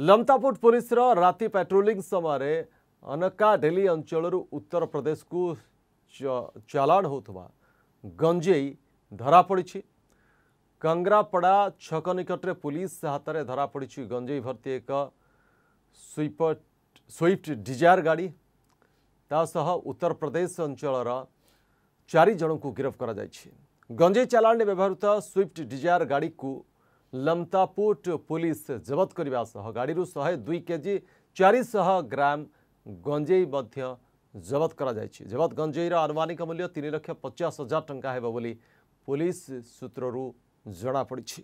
ଲମ୍ତାପୁଟ ପୁଲିସର ରାତି ପାଟ୍ରୋଲିଂ ସମୟରେ ଅନକା ଡେଲି ଅଞ୍ଚଳରୁ ଉତ୍ତରପ୍ରଦେଶକୁ ଚାଲାଣ ହେଉଥିବା ଗଞ୍ଜେଇ ଧରାପଡ଼ିଛି କଂଗ୍ରାପଡ଼ା ଛକ ନିକଟରେ ପୁଲିସ ହାତରେ ଧରାପଡ଼ିଛି ଗଞ୍ଜେଇ ଭର୍ତ୍ତି ଏକ ସ୍ୱିପଟ ସ୍ୱିଫ୍ଟ ଡିଜାୟାର ଗାଡ଼ି ତା ସହ ଉତ୍ତରପ୍ରଦେଶ ଅଞ୍ଚଳର ଚାରି ଜଣଙ୍କୁ ଗିରଫ କରାଯାଇଛି ଗଞ୍ଜେଇ ଚାଲାଣରେ ବ୍ୟବହୃତ ସ୍ୱିଫ୍ଟ ଡିଜାୟାର ଗାଡ଼ିକୁ लमतापुट पुलिस जबत करने गाड़ी शहे दुई के जी चार शह ग्राम गंजे जबत कर जबत गंजेर आनुमानिक मूल्य तीन लक्ष पचास हजार टाँह पुलिस सूत्र जमापड़ी